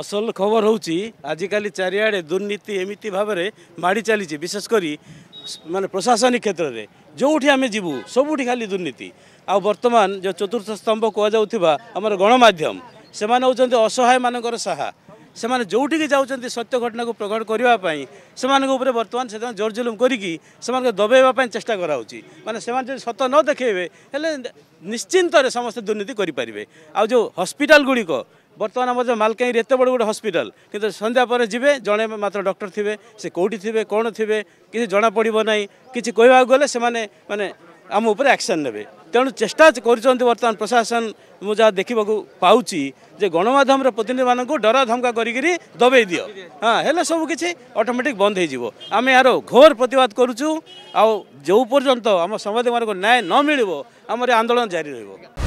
ଅସଲ ଖବର ହେଉଛି ଆଜିକାଲି ଚାରିଆଡ଼େ ଦୁର୍ନୀତି ଏମିତି ଭାବରେ ମାଡ଼ି ଚାଲିଛି ବିଶେଷ କରି ମାନେ ପ୍ରଶାସନିକ କ୍ଷେତ୍ରରେ ଯେଉଁଠି ଆମେ ଯିବୁ ସବୁଠି ଖାଲି ଦୁର୍ନୀତି ଆଉ ବର୍ତ୍ତମାନ ଯେଉଁ ଚତୁର୍ଥ ସ୍ତମ୍ଭ କୁହାଯାଉଥିବା ଆମର ଗଣମାଧ୍ୟମ ସେମାନେ ହେଉଛନ୍ତି ଅସହାୟମାନଙ୍କର ସାହା ସେମାନେ ଯେଉଁଠିକି ଯାଉଛନ୍ତି ସତ୍ୟ ଘଟଣାକୁ ପ୍ରଘଟ କରିବା ପାଇଁ ସେମାନଙ୍କ ଉପରେ ବର୍ତ୍ତମାନ ସେଥିପାଇଁ ଜୋରଜୁଲୁମ କରିକି ସେମାନଙ୍କୁ ଦବେଇବା ପାଇଁ ଚେଷ୍ଟା କରାହେଉଛି ମାନେ ସେମାନେ ଯଦି ସତ ନ ଦେଖେଇବେ ହେଲେ ନିଶ୍ଚିନ୍ତରେ ସମସ୍ତେ ଦୁର୍ନୀତି କରିପାରିବେ ଆଉ ଯେଉଁ ହସ୍ପିଟାଲ ଗୁଡ଼ିକ বর্তমান আমার যে মালকাই এত বড় গোটে হসপিটাল কিন্তু সন্ধ্যা পরে যাবে জনে মাত্র ডক্টর থিবে সে কোটি থিবে কোণ থিবে কিছু জনা পড়ব না কিছু কহবাকে গেলে সে মানে আম উপরে আকশন নেবে তেমন চেষ্টা করছেন বর্তমান প্রশাসন মু যা দেখা পাচ্ছি যে গণমাধ্যমর প্রতিনিধি মানুষ ডরা ধমকা করি দবাই দিও হ্যাঁ হলে সব কিছু অটোমেটিক বন্ধ হয়ে যাব আমি আর ঘোর প্রতবাদ করছু আউ যে পর্যন্ত আমার সাংবাদিক মানুষ ন্যায় ন আমার আন্দোলন জারি রহব